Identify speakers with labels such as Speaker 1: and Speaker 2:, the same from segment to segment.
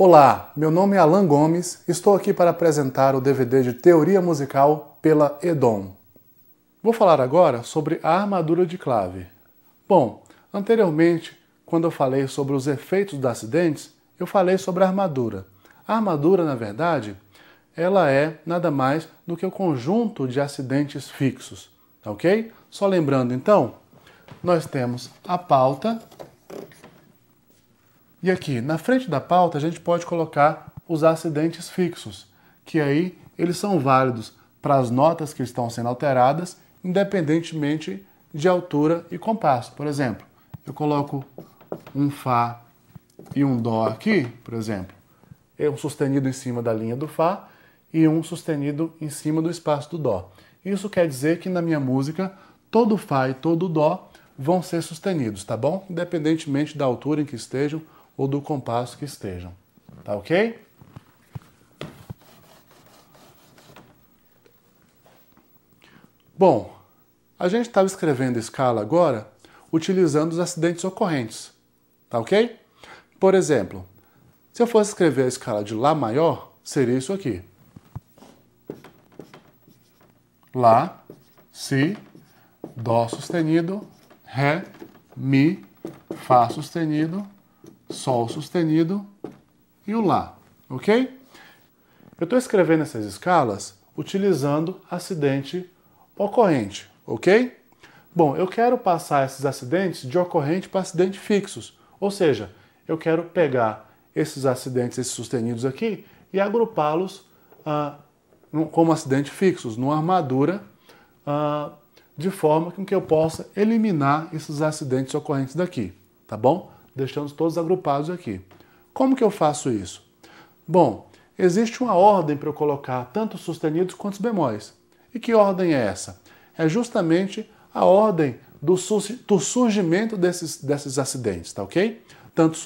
Speaker 1: Olá, meu nome é Alan Gomes, estou aqui para apresentar o DVD de Teoria Musical pela Edom. Vou falar agora sobre a armadura de clave. Bom, anteriormente, quando eu falei sobre os efeitos dos acidentes, eu falei sobre a armadura. A armadura, na verdade, ela é nada mais do que o conjunto de acidentes fixos, tá ok? Só lembrando então, nós temos a pauta, e aqui, na frente da pauta, a gente pode colocar os acidentes fixos, que aí eles são válidos para as notas que estão sendo alteradas, independentemente de altura e compasso. Por exemplo, eu coloco um Fá e um Dó aqui, por exemplo, é um sustenido em cima da linha do Fá e um sustenido em cima do espaço do Dó. Isso quer dizer que na minha música, todo Fá e todo Dó vão ser sustenidos, tá bom? Independentemente da altura em que estejam ou do compasso que estejam. Tá ok? Bom, a gente estava escrevendo escala agora utilizando os acidentes ocorrentes. Tá ok? Por exemplo, se eu fosse escrever a escala de Lá maior, seria isso aqui. Lá, Si, Dó sustenido, Ré, Mi, Fá sustenido, Sol sustenido e o Lá, ok? Eu estou escrevendo essas escalas utilizando acidente ocorrente, ok? Bom, eu quero passar esses acidentes de ocorrente para acidente fixos, ou seja, eu quero pegar esses acidentes, esses sustenidos aqui, e agrupá-los ah, como acidente fixos, numa armadura, ah, de forma que eu possa eliminar esses acidentes ocorrentes daqui, tá bom? deixamos todos agrupados aqui. Como que eu faço isso? Bom, existe uma ordem para eu colocar tanto os sustenidos quanto os bemóis. E que ordem é essa? É justamente a ordem do, surgimento desses, desses acidentes, tá ok? Tanto,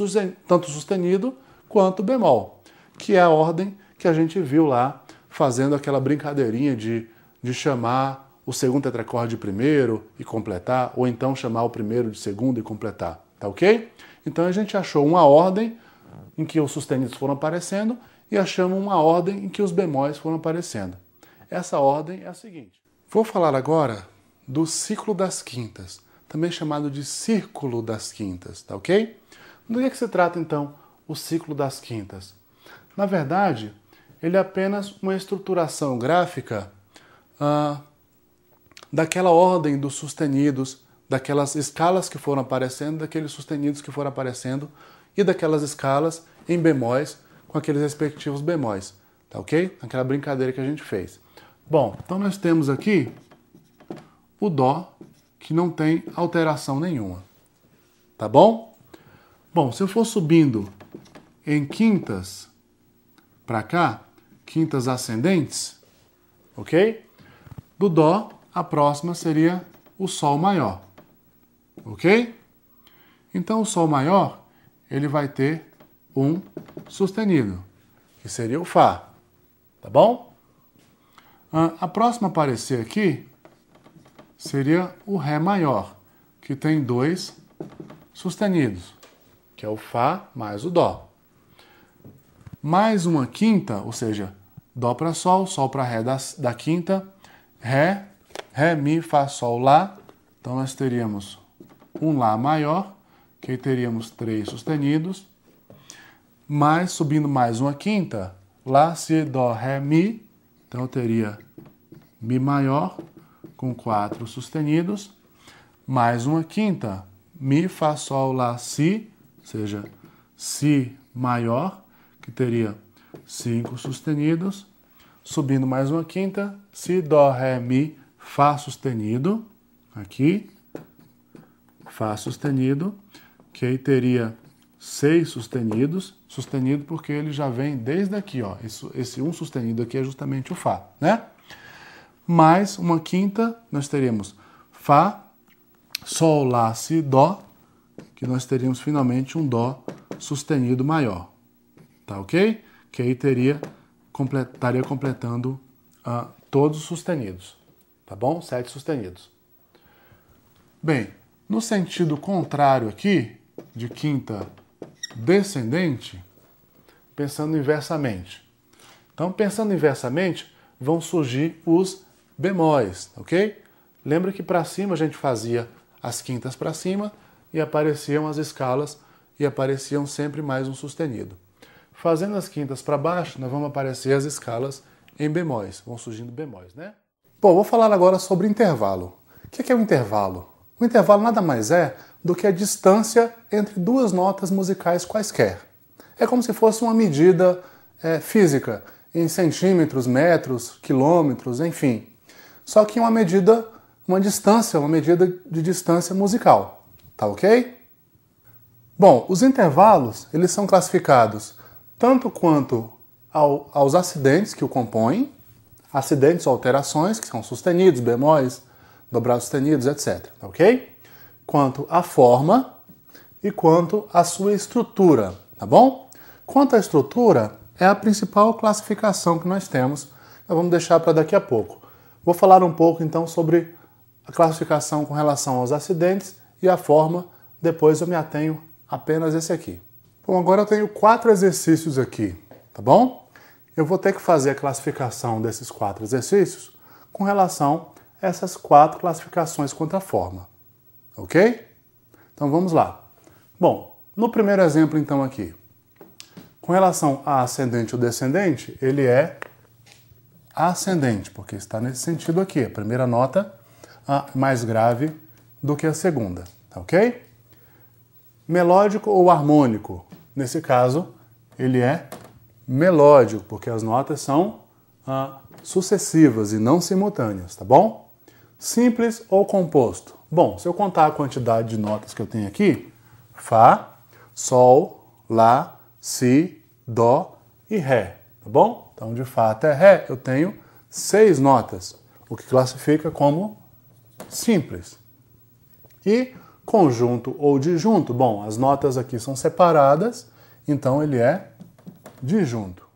Speaker 1: tanto sustenido quanto bemol, que é a ordem que a gente viu lá fazendo aquela brincadeirinha de, de chamar o segundo tetracorde primeiro e completar, ou então chamar o primeiro de segundo e completar. Tá ok? Então a gente achou uma ordem em que os sustenidos foram aparecendo e achamos uma ordem em que os bemóis foram aparecendo. Essa ordem é a seguinte. Vou falar agora do ciclo das quintas, também chamado de círculo das quintas, tá ok? Do que, é que se trata então o ciclo das quintas? Na verdade, ele é apenas uma estruturação gráfica ah, daquela ordem dos sustenidos daquelas escalas que foram aparecendo, daqueles sustenidos que foram aparecendo e daquelas escalas em bemóis com aqueles respectivos bemóis, tá ok? Aquela brincadeira que a gente fez. Bom, então nós temos aqui o dó que não tem alteração nenhuma, tá bom? Bom, se eu for subindo em quintas para cá, quintas ascendentes, ok? Do dó, a próxima seria o sol maior ok? Então o Sol maior ele vai ter um sustenido, que seria o Fá, tá bom? Ah, a próxima a aparecer aqui seria o Ré maior, que tem dois sustenidos, que é o Fá mais o Dó. Mais uma quinta, ou seja, Dó para Sol, Sol para Ré da, da quinta, Ré, Ré, Mi, Fá, Sol, Lá. Então nós teríamos um Lá maior, que aí teríamos três sustenidos, mais, subindo mais uma quinta, Lá, Si, Dó, Ré, Mi, então eu teria Mi maior, com quatro sustenidos, mais uma quinta, Mi, Fá, Sol, Lá, Si, ou seja, Si maior, que teria cinco sustenidos, subindo mais uma quinta, Si, Dó, Ré, Mi, Fá sustenido, aqui, Fá sustenido, que aí teria seis sustenidos, sustenido porque ele já vem desde aqui, ó. Esse, esse um sustenido aqui é justamente o Fá, né? Mais uma quinta, nós teríamos Fá, Sol, Lá, Si, Dó, que nós teríamos finalmente um Dó sustenido maior, tá ok? Que aí teria, estaria completando uh, todos os sustenidos, tá bom? Sete sustenidos. Bem, no sentido contrário aqui, de quinta descendente, pensando inversamente. Então, pensando inversamente, vão surgir os bemóis, ok? Lembra que para cima a gente fazia as quintas para cima e apareciam as escalas e apareciam sempre mais um sustenido. Fazendo as quintas para baixo, nós vamos aparecer as escalas em bemóis, vão surgindo bemóis, né? Bom, vou falar agora sobre intervalo. O que é, é o intervalo? O intervalo nada mais é do que a distância entre duas notas musicais quaisquer. É como se fosse uma medida é, física, em centímetros, metros, quilômetros, enfim. Só que uma medida, uma distância, uma medida de distância musical. Tá ok? Bom, os intervalos eles são classificados tanto quanto ao, aos acidentes que o compõem, acidentes ou alterações, que são sustenidos, bemóis, dobrados tenidos, etc. Ok? Quanto à forma e quanto à sua estrutura, tá bom? Quanto à estrutura, é a principal classificação que nós temos. Nós vamos deixar para daqui a pouco. Vou falar um pouco então sobre a classificação com relação aos acidentes e a forma. Depois eu me atenho apenas esse aqui. Bom, agora eu tenho quatro exercícios aqui, tá bom? Eu vou ter que fazer a classificação desses quatro exercícios com relação essas quatro classificações quanto à forma. Ok? Então vamos lá. Bom, no primeiro exemplo então aqui, com relação a ascendente ou descendente, ele é ascendente, porque está nesse sentido aqui, a primeira nota a mais grave do que a segunda, tá ok? Melódico ou harmônico, nesse caso, ele é melódico, porque as notas são ah, sucessivas e não simultâneas, tá bom? Simples ou composto? Bom, se eu contar a quantidade de notas que eu tenho aqui, Fá, Sol, Lá, Si, Dó e Ré, tá bom? Então, de Fá até Ré, eu tenho seis notas, o que classifica como simples. E conjunto ou disjunto? Bom, as notas aqui são separadas, então ele é disjunto.